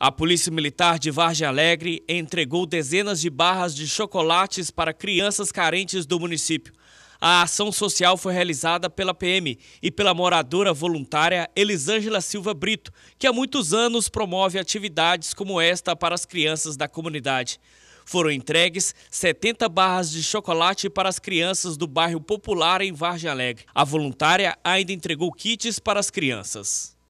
A Polícia Militar de Vargem Alegre entregou dezenas de barras de chocolates para crianças carentes do município. A ação social foi realizada pela PM e pela moradora voluntária Elisângela Silva Brito, que há muitos anos promove atividades como esta para as crianças da comunidade. Foram entregues 70 barras de chocolate para as crianças do bairro Popular em Vargem Alegre. A voluntária ainda entregou kits para as crianças.